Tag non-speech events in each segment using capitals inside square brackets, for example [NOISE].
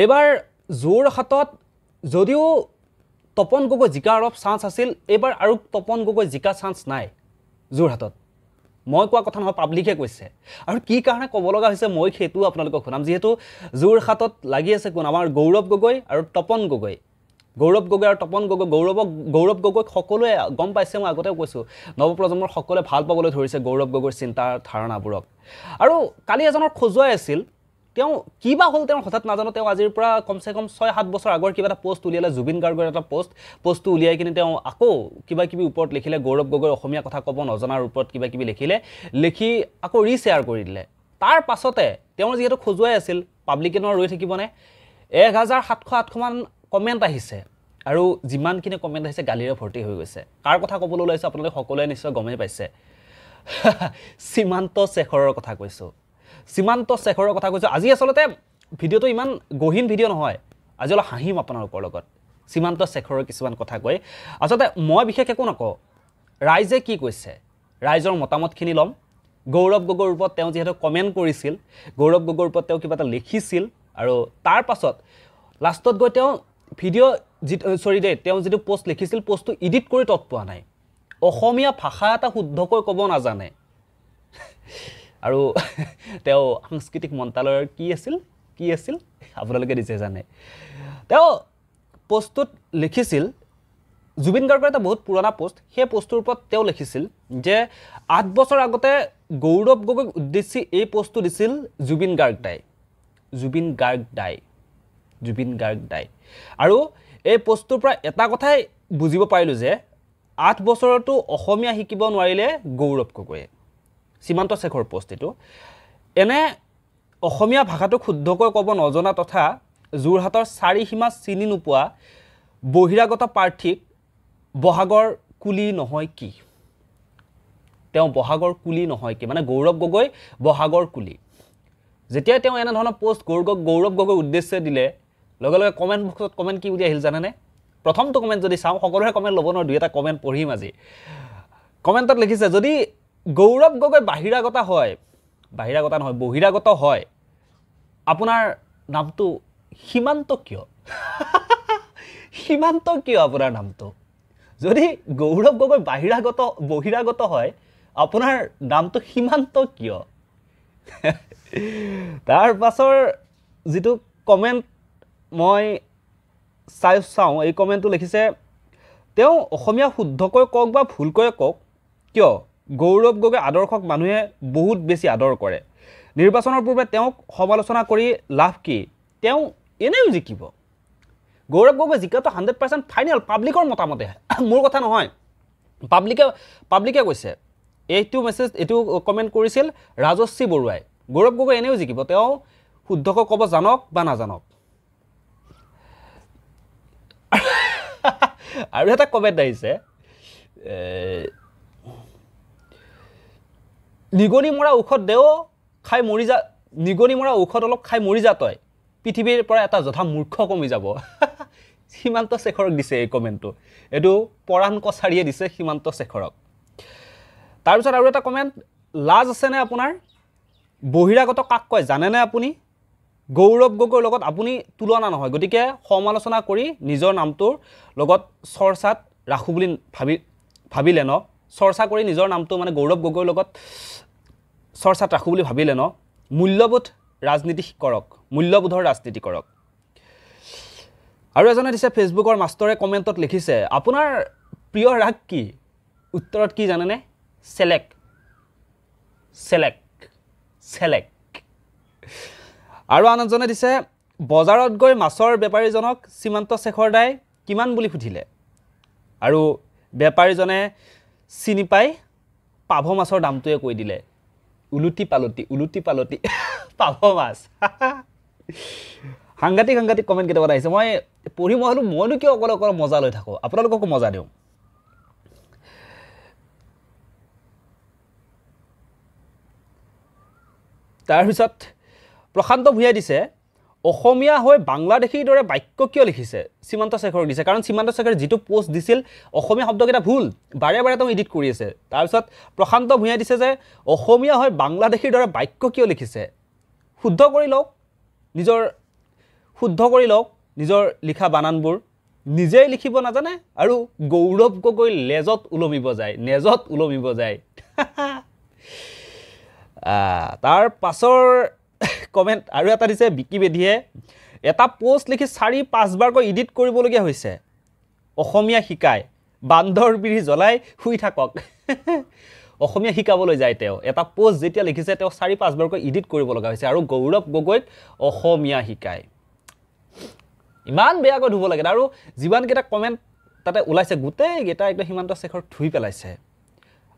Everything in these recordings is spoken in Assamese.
এইবাৰ যোৰহাটত যদিও তপন গগৈ জিকাৰ অলপ চান্স আছিল এইবাৰ আৰু তপন গগৈ জিকা চান্স নাই যোৰহাটত মই কোৱা কথা নহয় পাব্লিকে কৈছে আৰু কি কাৰণে ক'ব লগা হৈছে মই সেইটোও আপোনালোকক শুনাম যিহেতু যোৰহাটত লাগি আছে কোন আমাৰ গৌৰৱ গগৈ আৰু তপন গগৈ গৌৰৱ গগৈ আৰু তপন গগৈ গৌৰৱক গৌৰৱ গগৈক সকলোৱে গম পাইছে মই আগতেও কৈছোঁ নৱপ্ৰজন্মৰ সকলোৱে ভাল পাবলৈ ধৰিছে গৌৰৱ গগৈৰ চিন্তাৰ ধাৰণাবোৰক আৰু কালি এজনৰ খজুৱাই আছিল তেওঁ কি বা হ'ল তেওঁৰ হঠাৎ নাজানো তেওঁ আজিৰ পৰা কমচে কম ছয় সাত বছৰ আগৰ কিবা এটা পষ্ট উলিয়ালে জুবিন গাৰ্গৰ এটা পষ্ট পষ্টটো উলিয়াই কিনে তেওঁ আকৌ কিবা কিবি ওপৰত লিখিলে গৌৰৱ গগৈ অসমীয়া কথা ক'ব নজনাৰ ওপৰত কিবা কিবি লিখিলে লিখি আকৌ ৰিশ্বেয়াৰ কৰি দিলে তাৰ পাছতে তেওঁ যিহেতু খজুৱাই আছিল পাব্লিকেনৰ ৰৈ থাকিবনে এক হাজাৰ সাতশ আঠশমান কমেণ্ট আহিছে আৰু যিমানখিনি কমেণ্ট আহিছে গালিৰে ভৰ্তি হৈ গৈছে কাৰ কথা ক'বলৈ ওলাইছোঁ আপোনালোকে সকলোৱে নিশ্চয় গমেই পাইছে [LAUGHS] সীমান্ত শেখৰৰ কথা কৈছোঁ সীমান্ত শেখৰৰ কথা কৈছোঁ আজি আচলতে ভিডিঅ'টো ইমান গহীন ভিডিঅ' নহয় আজি অলপ হাঁহিম আপোনালোকৰ লগত সীমান্ত শেখৰৰ কিছুমান কথা কৈ আচলতে মই বিশেষ একো নকওঁ ৰাইজে কি কৈছে ৰাইজৰ মতামতখিনি ল'ম গৌৰৱ গগৈৰ ওপৰত তেওঁ যিহেতু কমেণ্ট কৰিছিল গৌৰৱ গগৈৰ ওপৰত তেওঁ কিবা এটা লিখিছিল আৰু তাৰ পাছত লাষ্টত গৈ তেওঁ ভিডিঅ' যি চৰি দেই তেওঁ যিটো প'ষ্ট লিখিছিল প'ষ্টটো ইডিট কৰি তৎ পোৱা নাই অসমীয়া ভাষা এটা শুদ্ধকৈ ক'ব নাজানে আৰু [LAUGHS] তেওঁ সাংস্কৃতিক মন্ত্ৰালয়ৰ কি আছিল কি আছিল আপোনালোকে নিজে জানে তেওঁ পষ্টটোত লিখিছিল জুবিন গাৰ্গৰ এটা বহুত পুৰণা পষ্ট সেই পষ্টটোৰ ওপৰত তেওঁ লিখিছিল যে আঠ বছৰ আগতে গৌৰৱ গগৈক উদ্দেশ্যি এই পষ্টটো দিছিল জুবিন গাৰ্গ দাই জুবিন গাৰ্গ দাই জুবিন গাৰ্গ দাই আৰু এই পষ্টটোৰ পৰা এটা কথাই বুজিব পাৰিলোঁ যে আঠ বছৰতো অসমীয়া শিকিব নোৱাৰিলে গৌৰৱ গগৈয়ে সীমান্ত শেখৰ উপস্থিতিটো এনে অসমীয়া ভাষাটো শুদ্ধকৈ ক'ব নজনা তথা যোৰহাটৰ চাৰিসীমা চিনি নোপোৱা বহিৰাগত প্ৰাৰ্থীক বহাগৰ কুলি নহয় কি তেওঁ বহাগৰ কুলি নহয় কি মানে গৌৰৱ গগৈ বহাগৰ কুলি যেতিয়াই তেওঁ এনেধৰণৰ পোষ্ট গৌৰৱ গৌৰৱ গগৈ উদ্দেশ্যে দিলে লগে লগে কমেণ্ট বক্সত কমেণ্ট কি বুলি আহিল জানেনে প্ৰথমটো কমেণ্ট যদি চাওঁ সকলোৰে কমেণ্ট ল'ব নোৱাৰোঁ দুই এটা কমেণ্ট পঢ়িম আজি কমেণ্টত লিখিছে যদি গৌৰৱ গগৈ বাহিৰাগত হয় বাহিৰাগত নহয় বহিৰাগত হয় আপোনাৰ নামটো সীমান্ত কিয় [LAUGHS] সীমান্ত কিয় আপোনাৰ নামটো যদি গৌৰৱ গগৈ বাহিৰাগত বহিৰাগত হয় আপোনাৰ নামটো সীমান্ত কিয় [LAUGHS] তাৰ পাছৰ যিটো কমেণ্ট মই চাই চাওঁ এই কমেণ্টটো লিখিছে তেওঁ অসমীয়া শুদ্ধকৈ কওক বা ভুলকৈ কওক কিয় গৌৰৱ গগৈ আদৰ্শক মানুহে বহুত বেছি আদৰ কৰে নিৰ্বাচনৰ পূৰ্বে তেওঁক সমালোচনা কৰি লাভ কি তেওঁ এনেও জিকিব গৌৰৱ গগৈ জিকাটো হাণ্ড্ৰেড পাৰ্চেণ্ট ফাইনেল পাব্লিকৰ মতামতে [COUGHS] মোৰ কথা নহয় পাব্লিকে পাব্লিকে কৈছে এইটো মেছেজ এইটো কমেণ্ট কৰিছিল ৰাজশ্ৰী বৰুৱাই গৌৰৱ গগৈ এনেও জিকিব তেওঁ শুদ্ধকৈ ক'ব জানক বা নাজানক [LAUGHS] আৰু এটা কমেণ্ট আহিছে নিগনি মৰা ঔষধ দেও খাই মৰি যা নিগনি মৰা ঔষধ অলপ খাই মৰি যা তই পৃথিৱীৰ পৰা এটা যথা মূৰ্খ কমি যাব [LAUGHS] সীমান্ত শেখৰক দিছে এই কমেণ্টটো এইটো পৰাণ কছাৰীয়ে দিছে সীমান্ত শেখৰক তাৰপিছত আৰু এটা কমেণ্ট লাজ আছেনে আপোনাৰ বহিৰাগত কাক কয় জানেনে আপুনি গৌৰৱ গগৈৰ লগত আপুনি তুলনা নহয় গতিকে সমালোচনা কৰি নিজৰ নামটোৰ লগত চৰ্চাত ৰাখোঁ বুলি ভাবি ভাবিলে ন চৰ্চা কৰি নিজৰ নামটো মানে গৌৰৱ গগৈৰ লগত চৰ্চাত ৰাখোঁ বুলি ভাবিলে ন মূল্যবোধ ৰাজনীতি কৰক মূল্যবোধৰ ৰাজনীতি কৰক আৰু এজনে দিছে ফেচবুকৰ মাষ্টৰে কমেণ্টত লিখিছে আপোনাৰ প্ৰিয় ৰাগ কি উত্তৰত কি জানেনে চেলেক চেলেক চেলেক আৰু আন এজনে দিছে বজাৰত গৈ মাছৰ বেপাৰীজনক সীমান্ত দাই কিমান বুলি সুধিলে আৰু বেপাৰীজনে চিনি পাই পাভ মাছৰ দামটোৱে কৈ দিলে উলুটি পালতি উলুটি পালতি [LAUGHS] পাভ মাছ সাংঘাতিক সাংঘাতিক কমেণ্ট কেইটামান আহিছে মই পঢ়ি মই হ'লোঁ মইনো কিয় অকলে অকল মজা লৈ থাকোঁ আপোনালোককো মজা দিওঁ তাৰপিছত প্ৰশান্ত ভূঞাই দিছে অসমীয়া হৈ বাংলাদেশীৰ দৰে বাক্য কিয় লিখিছে সীমান্ত শেখৰক দিছে কাৰণ সীমান্ত শেখৰে যিটো পোষ্ট দিছিল অসমীয়া শব্দকেইটা ভুল বাৰে বাৰে তেওঁ এডিট কৰি আছে তাৰপিছত প্ৰশান্ত ভূঞাই দিছে যে অসমীয়া হৈ বাংলাদেশীৰ দৰে বাক্য কিয় লিখিছে শুদ্ধ কৰি লওক নিজৰ শুদ্ধ কৰি লওক নিজৰ লিখা বানানবোৰ নিজেই লিখিব নাজানে আৰু গৌৰৱ গগৈ লেজত ওলমিব যায় নেজত ওলমিব যায় [LAUGHS] তাৰ পাছৰ কমেণ্ট [LAUGHS] আৰু এটা দিছে বিকি বেধিয়ে এটা পোষ্ট লিখি চাৰি পাঁচবাৰকৈ ইডিট কৰিবলগীয়া হৈছে অসমীয়া শিকায় বান্দৰ বিৰি জ্বলাই শুই থাকক [LAUGHS] অসমীয়া শিকাবলৈ যায় তেওঁ এটা পোষ্ট যেতিয়া লিখিছে তেওঁ চাৰি পাঁচবাৰকৈ ইডিট কৰিব লগা হৈছে আৰু গৌৰৱ গগৈক অসমীয়া শিকায় ইমান বেয়াকৈ ধুব লাগে আৰু যিমানকেইটা কমেণ্ট তাতে ওলাইছে গোটেইকেইটা একদম সীমান্ত শেখৰ ধুই পেলাইছে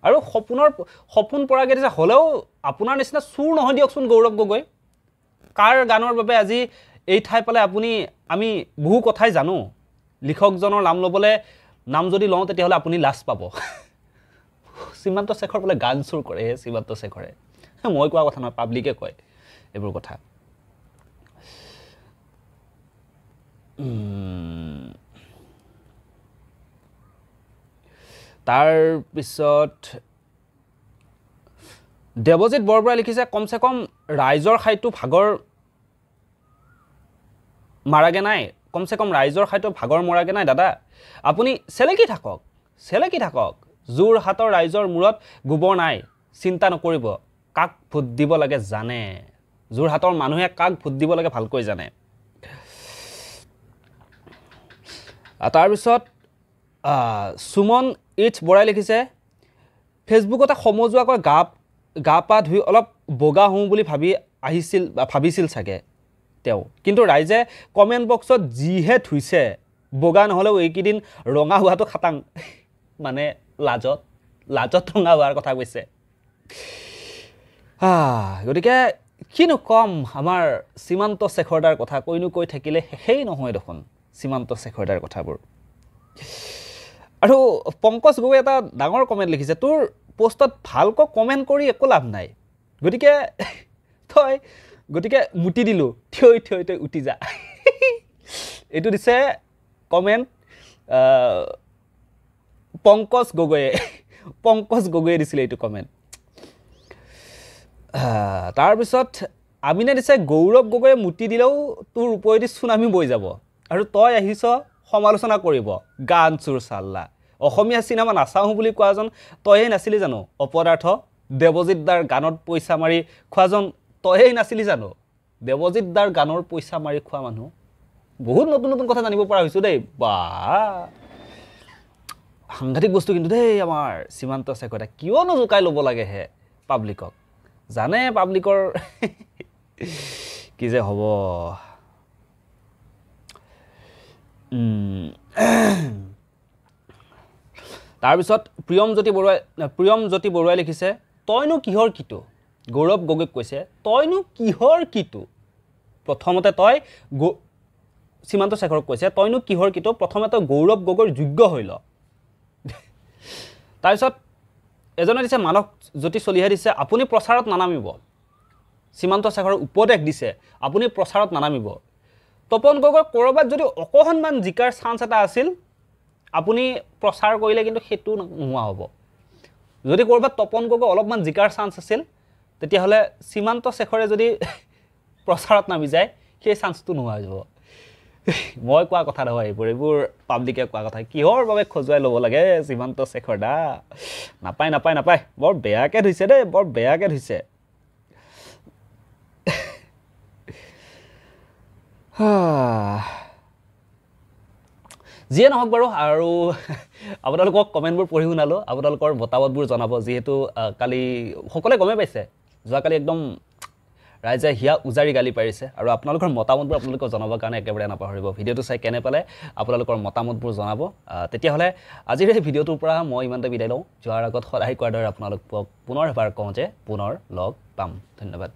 আৰু সপোনৰ সপোন পৰাকেইটা দিছে হ'লেও আপোনাৰ নিচিনা চুৰ নহয় দিয়কচোন গৌৰৱ গগৈ কাৰ গানৰ বাবে আজি এই ঠাই পালে আপুনি আমি বহু কথাই জানো লিখকজনৰ নাম ল'বলৈ নাম যদি লওঁ তেতিয়াহ'লে আপুনি লাজ পাব সীমান্ত শেখৰ বোলে গান চুৰ কৰে হে সীমান্ত শেখৰে মই কোৱা কথা নহয় পাব্লিকে কয় এইবোৰ কথা তাৰপিছত দেৱজিৎ বৰবৰাই লিখিছে কমচে কম ৰাইজৰ খাদ্য ভাগৰ মাৰাগে নাই কমচে কম ৰাইজৰ খাদ্য ভাগৰ মৰাগে নাই দাদা আপুনি চেলেকি থাকক চেলেকি থাকক যোৰহাটৰ ৰাইজৰ মূৰত গোবৰ নাই চিন্তা নকৰিব কাক ভোট দিব লাগে জানে যোৰহাটৰ মানুহে কাক ভোট দিব লাগে ভালকৈ জানে তাৰপিছত সুমন ইথ বৰাই লিখিছে ফেচবুকতে সমজুৱাকৈ গাপ গা পা ধুই অলপ বগা হওঁ বুলি ভাবি আহিছিল বা ভাবিছিল চাগে তেওঁ কিন্তু ৰাইজে কমেণ্ট বক্সত যিহে ধুইছে বগা নহ'লেও এইকেইদিন ৰঙা হোৱাটো খাটাং মানে লাজত লাজত ৰঙা হোৱাৰ কথা কৈছে গতিকে কিনো ক'ম আমাৰ সীমান্ত শেখৰদাৰ কথা কৈনো কৈ থাকিলে শেষেই নহয় দেখোন সীমান্ত শেখৰদাৰ কথাবোৰ আৰু পংকজ গগৈ এটা ডাঙৰ কমেণ্ট লিখিছে তোৰ পোষ্টত ভালকৈ কমেণ্ট কৰি একো লাভ নাই গতিকে তই গতিকে মুটি দিলোঁ থিয় থিয় থৈ উটি যা এইটো দিছে কমেণ্ট পংকজ গগৈয়ে পংকজ গগৈয়ে দিছিলে এইটো কমেণ্ট তাৰপিছত আমিনে দিছে গৌৰৱ গগৈয়ে মুটি দিলেও তোৰ ওপৰেদি চুনামি বৈ যাব আৰু তই আহিছ সমালোচনা কৰিব গান চোৰ চাল্লা অসমীয়া চিনেমা নাচাওঁ বুলি কোৱাজন তয়েই নাছিলি জানো অপদাৰ্থ দেৱজিত দাৰ গানত পইচা মাৰি খোৱাজন তয়েই নাছিলি জানো দেৱজিত দাৰ গানৰ পইচা মাৰি খোৱা মানুহ বহুত নতুন নতুন কথা জানিব পৰা হৈছোঁ দেই বা সাংঘাতিক বস্তু কিন্তু দেই আমাৰ সীমান্ত আছে কথা কিয় নোজোকাই ল'ব লাগেহে পাব্লিকক জানে পাব্লিকৰ কি যে হ'ব তাৰপিছত প্ৰিয়মজ্যোতি বৰুৱাই প্ৰিয়ম জ্যোতি বৰুৱাই লিখিছে তইনো কিহৰ কিটো গৌৰৱ গগৈক কৈছে তইনো কিহৰ কিটো প্ৰথমতে তই গ সীমান্ত শেখৰক কৈছে তইনো কিহৰ কিটো প্ৰথমে তই গৌৰৱ গগৈৰ যোগ্য হৈ ল তাৰপিছত এজনে দিছে মানক জ্যোতি চলিহে দিছে আপুনি প্ৰচাৰত নানামিব সীমান্ত শেখৰ উপদেশ দিছে আপুনি প্ৰচাৰত নানামিব তপন গগৈ ক'ৰবাত যদি অকণমান জিকাৰ চান্স এটা আছিল আপুনি প্ৰচাৰ কৰিলে কিন্তু সেইটো নোহোৱা হ'ব যদি ক'ৰবাত তপন গগৈ অলপমান জিকাৰ চান্স আছিল তেতিয়াহ'লে সীমান্ত শেখৰে যদি [LAUGHS] প্ৰচাৰত নামি যায় সেই চান্সটো নোহোৱা হৈ যাব [LAUGHS] মই কোৱা কথা নহয় এইবোৰ এইবোৰ পাব্লিকে কোৱা কথা কিহৰ বাবে খজুৱাই ল'ব লাগে সীমান্ত শেখৰ দা নাপায় নাপায় নাপায় বৰ বেয়াকৈ ধুইছে দেই বৰ বেয়াকৈ ধুইছে [LAUGHS] হা যিয়ে নহওক বাৰু আৰু [LAUGHS] আপোনালোকক কমেণ্টবোৰ পঢ়ি শুনালোঁ আপোনালোকৰ মতামতবোৰ জনাব যিহেতু কালি সকলোৱে গমেই পাইছে যোৱাকালি একদম ৰাইজে হিয়া উজাৰি গালি পাৰিছে আৰু আপোনালোকৰ মতামতবোৰ আপোনালোকক জনাবৰ কাৰণে একেবাৰে নাপাহৰিব ভিডিঅ'টো চাই কেনে পালে আপোনালোকৰ মতামতবোৰ জনাব তেতিয়াহ'লে আজিৰ এই ভিডিঅ'টোৰ পৰা মই ইমানতে বিদায় লওঁ যোৱাৰ আগত সদায় কোৱাৰ দৰে আপোনালোকক পুনৰ এবাৰ কওঁ যে পুনৰ লগ পাম ধন্যবাদ